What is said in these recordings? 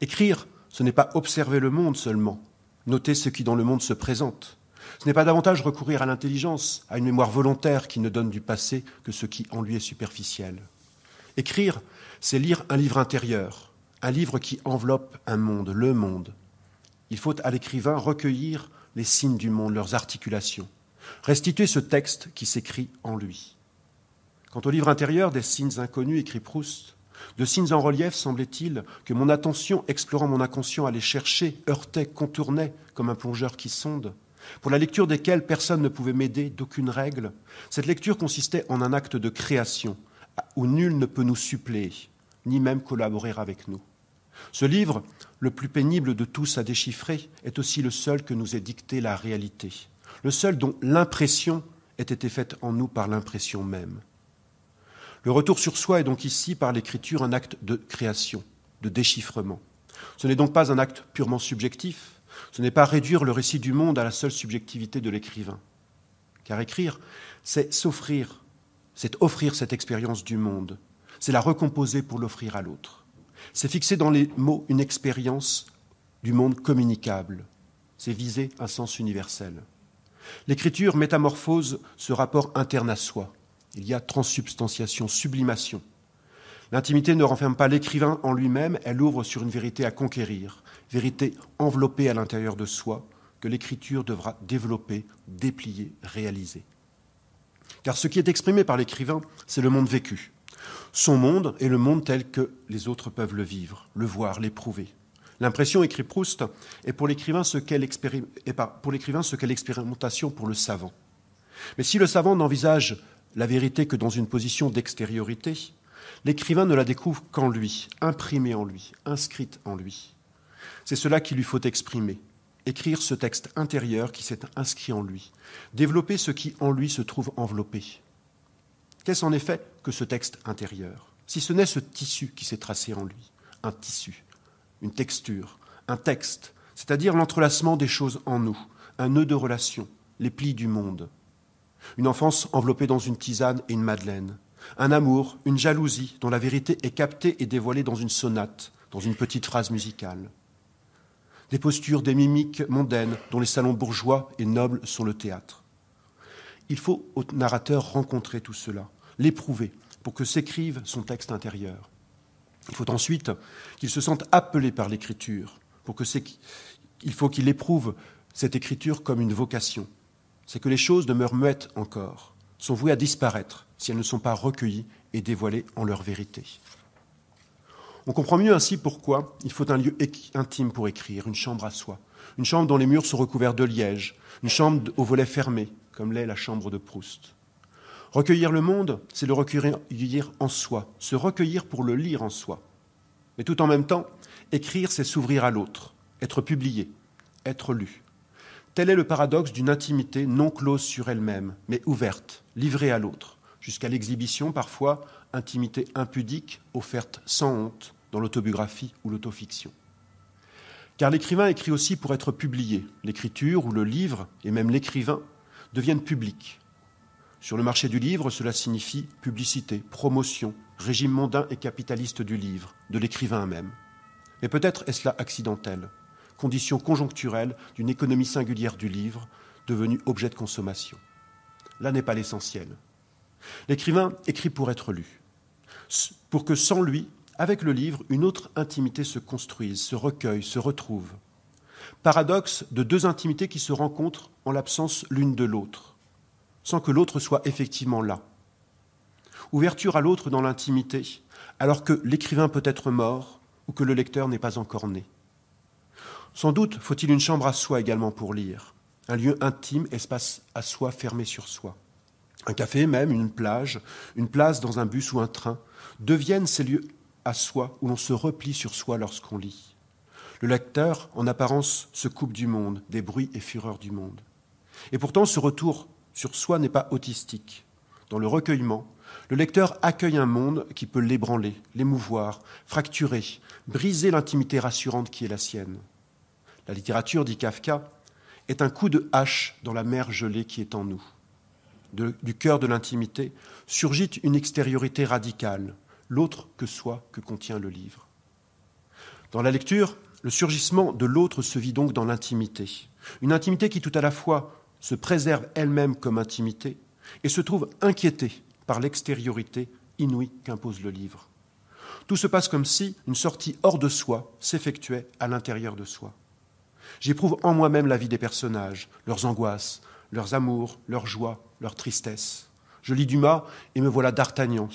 Écrire, ce n'est pas observer le monde seulement, noter ce qui dans le monde se présente. Ce n'est pas davantage recourir à l'intelligence, à une mémoire volontaire qui ne donne du passé que ce qui en lui est superficiel. Écrire, c'est lire un livre intérieur, un livre qui enveloppe un monde, le monde. Il faut à l'écrivain recueillir les signes du monde, leurs articulations, restituer ce texte qui s'écrit en lui. Quant au livre intérieur des signes inconnus, écrit Proust, de signes en relief, semblait-il, que mon attention, explorant mon inconscient, allait chercher, heurtait, contournait, comme un plongeur qui sonde, pour la lecture desquels personne ne pouvait m'aider, d'aucune règle. Cette lecture consistait en un acte de création, où nul ne peut nous suppléer, ni même collaborer avec nous. Ce livre, le plus pénible de tous à déchiffrer, est aussi le seul que nous ait dicté la réalité, le seul dont l'impression ait été faite en nous par l'impression même. Le retour sur soi est donc ici, par l'écriture, un acte de création, de déchiffrement. Ce n'est donc pas un acte purement subjectif, ce n'est pas réduire le récit du monde à la seule subjectivité de l'écrivain. Car écrire, c'est s'offrir, c'est offrir cette expérience du monde, c'est la recomposer pour l'offrir à l'autre. C'est fixer dans les mots une expérience du monde communicable, c'est viser un sens universel. L'écriture métamorphose ce rapport interne à soi, il y a transsubstantiation, sublimation. L'intimité ne renferme pas l'écrivain en lui-même, elle ouvre sur une vérité à conquérir, vérité enveloppée à l'intérieur de soi, que l'écriture devra développer, déplier, réaliser. Car ce qui est exprimé par l'écrivain, c'est le monde vécu. Son monde est le monde tel que les autres peuvent le vivre, le voir, l'éprouver. L'impression, écrit Proust, est pour l'écrivain ce qu'est l'expérimentation pour le savant. Mais si le savant n'envisage la vérité que dans une position d'extériorité, l'écrivain ne la découvre qu'en lui, imprimée en lui, inscrite en lui. C'est cela qu'il lui faut exprimer, écrire ce texte intérieur qui s'est inscrit en lui, développer ce qui en lui se trouve enveloppé. Qu'est-ce en effet que ce texte intérieur, si ce n'est ce tissu qui s'est tracé en lui, un tissu, une texture, un texte, c'est-à-dire l'entrelacement des choses en nous, un nœud de relations, les plis du monde. Une enfance enveloppée dans une tisane et une madeleine. Un amour, une jalousie dont la vérité est captée et dévoilée dans une sonate, dans une petite phrase musicale. Des postures, des mimiques mondaines dont les salons bourgeois et nobles sont le théâtre. Il faut au narrateur rencontrer tout cela, l'éprouver, pour que s'écrive son texte intérieur. Il faut ensuite qu'il se sente appelé par l'écriture, pour il faut qu'il éprouve cette écriture comme une vocation c'est que les choses demeurent muettes encore, sont vouées à disparaître si elles ne sont pas recueillies et dévoilées en leur vérité. On comprend mieux ainsi pourquoi il faut un lieu intime pour écrire, une chambre à soi, une chambre dont les murs sont recouverts de liège, une chambre aux volets fermés, comme l'est la chambre de Proust. Recueillir le monde, c'est le recueillir en soi, se recueillir pour le lire en soi. Mais tout en même temps, écrire, c'est s'ouvrir à l'autre, être publié, être lu. Tel est le paradoxe d'une intimité non close sur elle-même, mais ouverte, livrée à l'autre, jusqu'à l'exhibition parfois, intimité impudique, offerte sans honte dans l'autobiographie ou l'autofiction. Car l'écrivain écrit aussi pour être publié. L'écriture ou le livre, et même l'écrivain, deviennent publics. Sur le marché du livre, cela signifie publicité, promotion, régime mondain et capitaliste du livre, de l'écrivain même. Mais peut-être est-ce là accidentel condition conjoncturelle d'une économie singulière du livre, devenu objet de consommation. Là n'est pas l'essentiel. L'écrivain écrit pour être lu, pour que sans lui, avec le livre, une autre intimité se construise, se recueille, se retrouve. Paradoxe de deux intimités qui se rencontrent en l'absence l'une de l'autre, sans que l'autre soit effectivement là. Ouverture à l'autre dans l'intimité, alors que l'écrivain peut être mort ou que le lecteur n'est pas encore né. Sans doute faut-il une chambre à soi également pour lire, un lieu intime, espace à soi fermé sur soi. Un café même, une plage, une place dans un bus ou un train, deviennent ces lieux à soi où l'on se replie sur soi lorsqu'on lit. Le lecteur, en apparence, se coupe du monde, des bruits et fureurs du monde. Et pourtant, ce retour sur soi n'est pas autistique. Dans le recueillement, le lecteur accueille un monde qui peut l'ébranler, l'émouvoir, fracturer, briser l'intimité rassurante qui est la sienne la littérature, dit Kafka, est un coup de hache dans la mer gelée qui est en nous. du cœur de l'intimité surgit une extériorité radicale, l'autre que soi que contient le livre. Dans la lecture, le surgissement de l'autre se vit donc dans l'intimité, une intimité qui tout à la fois se préserve elle-même comme intimité et se trouve inquiétée par l'extériorité inouïe qu'impose le livre. Tout se passe comme si une sortie hors de soi s'effectuait à l'intérieur de soi. J'éprouve en moi-même la vie des personnages, leurs angoisses, leurs amours, leurs joies, leurs tristesses. Je lis Dumas et me voilà d'Artagnan,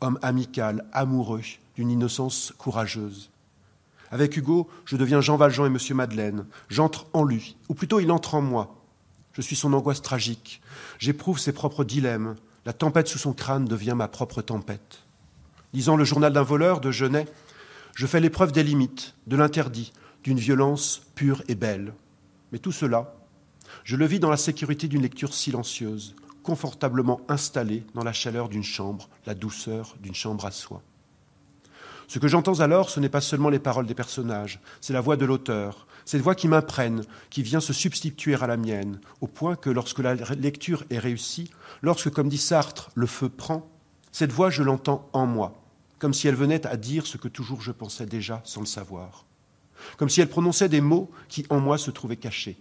homme amical, amoureux, d'une innocence courageuse. Avec Hugo, je deviens Jean Valjean et Monsieur Madeleine. J'entre en lui, ou plutôt il entre en moi. Je suis son angoisse tragique. J'éprouve ses propres dilemmes. La tempête sous son crâne devient ma propre tempête. Lisant le journal d'un voleur de Genet, je fais l'épreuve des limites, de l'interdit, d'une violence pure et belle. Mais tout cela, je le vis dans la sécurité d'une lecture silencieuse, confortablement installée dans la chaleur d'une chambre, la douceur d'une chambre à soi. Ce que j'entends alors, ce n'est pas seulement les paroles des personnages, c'est la voix de l'auteur, cette voix qui m'imprègne, qui vient se substituer à la mienne, au point que lorsque la lecture est réussie, lorsque, comme dit Sartre, le feu prend, cette voix, je l'entends en moi, comme si elle venait à dire ce que toujours je pensais déjà sans le savoir comme si elle prononçait des mots qui en moi se trouvaient cachés.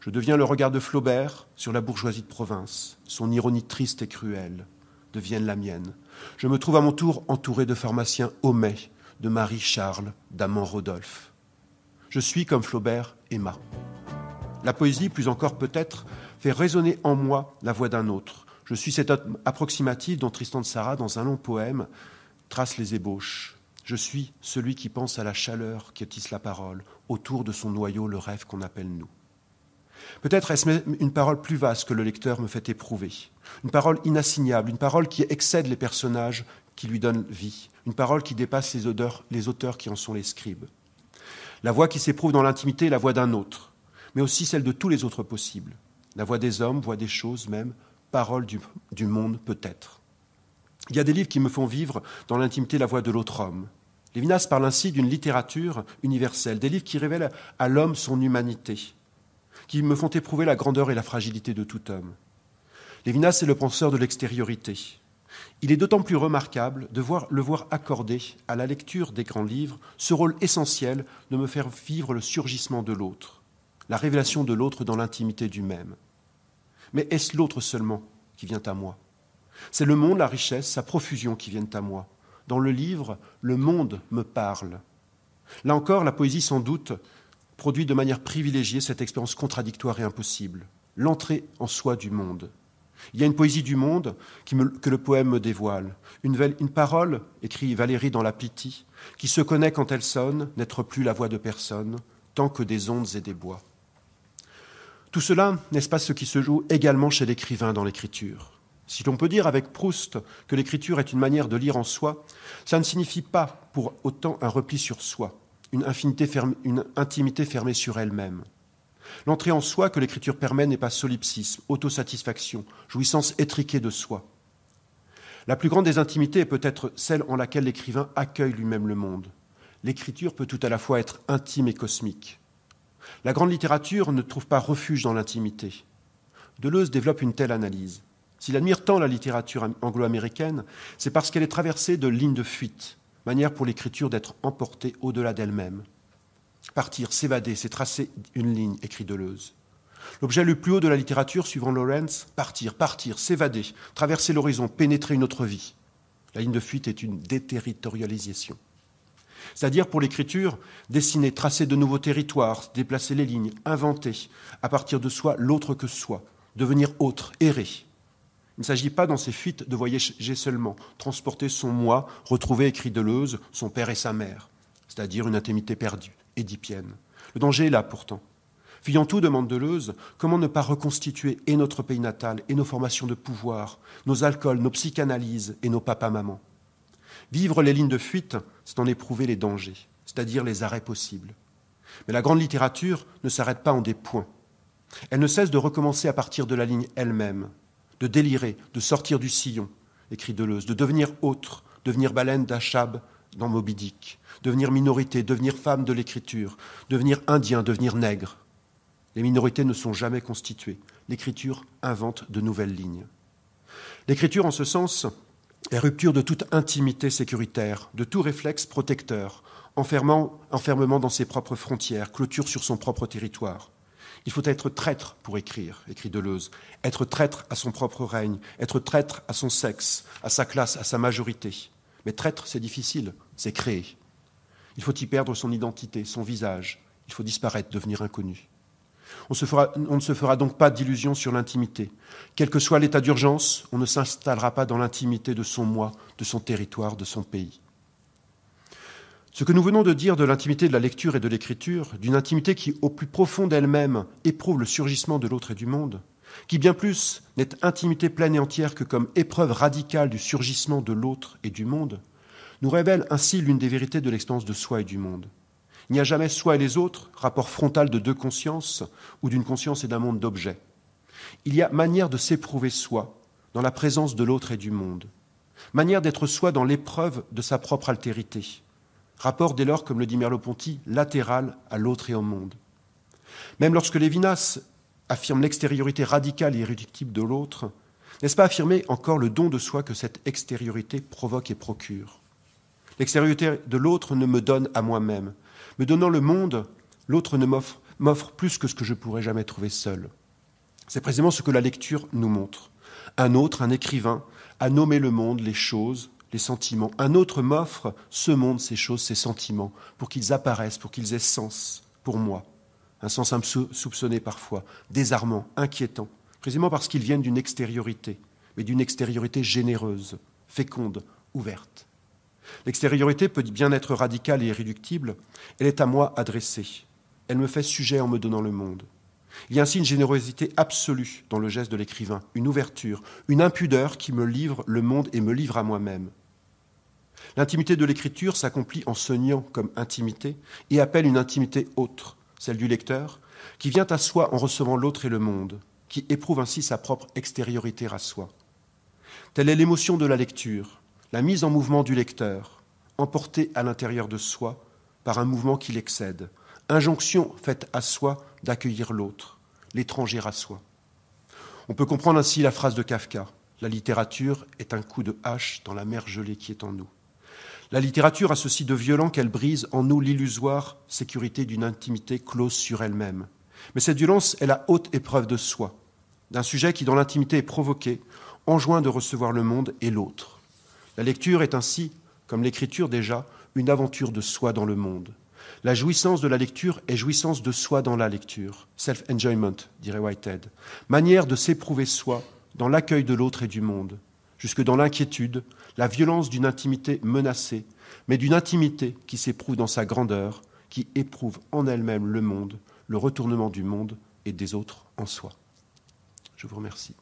Je deviens le regard de Flaubert sur la bourgeoisie de province, son ironie triste et cruelle devienne la mienne. Je me trouve à mon tour entouré de pharmaciens Homais, de Marie Charles, d'Amand Rodolphe. Je suis comme Flaubert, Emma. La poésie, plus encore peut-être, fait résonner en moi la voix d'un autre. Je suis cet homme approximatif dont Tristan de Sarah, dans un long poème, trace les ébauches. Je suis celui qui pense à la chaleur qui tisse la parole, autour de son noyau le rêve qu'on appelle nous. Peut-être est-ce une parole plus vaste que le lecteur me fait éprouver, une parole inassignable, une parole qui excède les personnages qui lui donnent vie, une parole qui dépasse les, les auteurs qui en sont les scribes. La voix qui s'éprouve dans l'intimité est la voix d'un autre, mais aussi celle de tous les autres possibles. La voix des hommes, voix des choses même, parole du monde peut-être. Il y a des livres qui me font vivre dans l'intimité la voix de l'autre homme, Lévinas parle ainsi d'une littérature universelle, des livres qui révèlent à l'homme son humanité, qui me font éprouver la grandeur et la fragilité de tout homme. Lévinas est le penseur de l'extériorité. Il est d'autant plus remarquable de voir, le voir accorder à la lecture des grands livres ce rôle essentiel de me faire vivre le surgissement de l'autre, la révélation de l'autre dans l'intimité du même. Mais est-ce l'autre seulement qui vient à moi C'est le monde, la richesse, sa profusion qui viennent à moi. Dans le livre, le monde me parle. Là encore, la poésie, sans doute, produit de manière privilégiée cette expérience contradictoire et impossible, l'entrée en soi du monde. Il y a une poésie du monde que le poème me dévoile, une, une parole, écrit Valérie dans La Pitié, qui se connaît quand elle sonne, n'être plus la voix de personne, tant que des ondes et des bois. Tout cela, n'est-ce pas ce qui se joue également chez l'écrivain dans l'écriture si l'on peut dire avec Proust que l'écriture est une manière de lire en soi, ça ne signifie pas pour autant un repli sur soi, une, une intimité fermée sur elle-même. L'entrée en soi que l'écriture permet n'est pas solipsisme, autosatisfaction, jouissance étriquée de soi. La plus grande des intimités est peut-être celle en laquelle l'écrivain accueille lui-même le monde. L'écriture peut tout à la fois être intime et cosmique. La grande littérature ne trouve pas refuge dans l'intimité. Deleuze développe une telle analyse. S'il admire tant la littérature anglo-américaine, c'est parce qu'elle est traversée de lignes de fuite, manière pour l'écriture d'être emportée au-delà d'elle-même. Partir, s'évader, c'est tracer une ligne, écrit Deleuze. L'objet le plus haut de la littérature, suivant Lawrence, partir, partir, s'évader, traverser l'horizon, pénétrer une autre vie. La ligne de fuite est une déterritorialisation. C'est-à-dire pour l'écriture, dessiner, tracer de nouveaux territoires, déplacer les lignes, inventer, à partir de soi l'autre que soi, devenir autre, errer. Il ne s'agit pas dans ces fuites de voyager seulement, transporter son moi, retrouver écrit Deleuze, son père et sa mère, c'est-à-dire une intimité perdue, édipienne. Le danger est là pourtant. Fuyant tout, demande Deleuze, comment ne pas reconstituer et notre pays natal, et nos formations de pouvoir, nos alcools, nos psychanalyses et nos papas-mamans Vivre les lignes de fuite, c'est en éprouver les dangers, c'est-à-dire les arrêts possibles. Mais la grande littérature ne s'arrête pas en des points. Elle ne cesse de recommencer à partir de la ligne elle-même, de délirer, de sortir du sillon, écrit Deleuze, de devenir autre, devenir baleine d'Achab dans Moby Dick, devenir minorité, devenir femme de l'écriture, devenir indien, devenir nègre. Les minorités ne sont jamais constituées. L'écriture invente de nouvelles lignes. L'écriture, en ce sens, est rupture de toute intimité sécuritaire, de tout réflexe protecteur, enfermement dans ses propres frontières, clôture sur son propre territoire. Il faut être traître pour écrire, écrit Deleuze, être traître à son propre règne, être traître à son sexe, à sa classe, à sa majorité. Mais traître, c'est difficile, c'est créer. Il faut y perdre son identité, son visage. Il faut disparaître, devenir inconnu. On, ne se fera donc pas d'illusions sur l'intimité. Quel que soit l'état d'urgence, on ne s'installera pas dans l'intimité de son moi, de son territoire, de son pays. Ce que nous venons de dire de l'intimité de la lecture et de l'écriture, d'une intimité qui, au plus profond d'elle-même, éprouve le surgissement de l'autre et du monde, qui bien plus n'est intimité pleine et entière que comme épreuve radicale du surgissement de l'autre et du monde, nous révèle ainsi l'une des vérités de l'expérience de soi et du monde. Il n'y a jamais soi et les autres, rapport frontal de deux consciences ou d'une conscience et d'un monde d'objets. Il y a manière de s'éprouver soi dans la présence de l'autre et du monde, manière d'être soi dans l'épreuve de sa propre altérité, rapport dès lors, comme le dit Merleau-Ponty, latéral à l'autre et au monde. Même lorsque Lévinas affirme l'extériorité radicale et irréductible de l'autre, n'est-ce pas affirmer encore le don de soi que cette extériorité provoque et procure L'extériorité de l'autre ne me donne à moi-même. Me donnant le monde, l'autre ne m'offre, m'offre plus que ce que je pourrais jamais trouver seul. C'est précisément ce que la lecture nous montre. Un autre, un écrivain, a nommé le monde, les choses, les sentiments. Un autre m'offre ce monde, ces choses, ces sentiments, pour qu'ils apparaissent, pour qu'ils aient sens pour moi. Un sens soupçonné parfois, désarmant, inquiétant, précisément parce qu'ils viennent d'une extériorité, mais d'une extériorité généreuse, féconde, ouverte. L'extériorité peut bien être radicale et irréductible, elle est à moi adressée, elle me fait sujet en me donnant le monde. Il y a ainsi une générosité absolue dans le geste de l'écrivain, une ouverture, une impudeur qui me livre le monde et me livre à moi-même. L'intimité de l'écriture s'accomplit en saignant comme intimité et appelle une intimité autre, celle du lecteur, qui vient à soi en recevant l'autre et le monde, qui éprouve ainsi sa propre extériorité à soi. Telle est l'émotion de la lecture, la mise en mouvement du lecteur, emporté à l'intérieur de soi par un mouvement qui l'excède, injonction faite à soi d'accueillir l'autre, l'étranger à soi. On peut comprendre ainsi la phrase de Kafka La littérature est un coup de hache dans la mer gelée qui est en nous. La littérature a ceci de violent qu'elle brise en nous l'illusoire sécurité d'une intimité close sur elle-même. Mais cette violence est la haute épreuve de soi, d'un sujet qui, dans l'intimité, est provoqué, enjoint de recevoir le monde et l'autre. La lecture est ainsi, comme l'écriture déjà, une aventure de soi dans le monde. La jouissance de la lecture est jouissance de soi dans la lecture, self-enjoyment, dirait Whitehead, manière de s'éprouver soi dans l'accueil de l'autre et du monde jusque dans l'inquiétude, la violence d'une intimité menacée, mais d'une intimité qui s'éprouve dans sa grandeur, qui éprouve en elle-même le monde, le retournement du monde et des autres en soi. Je vous remercie.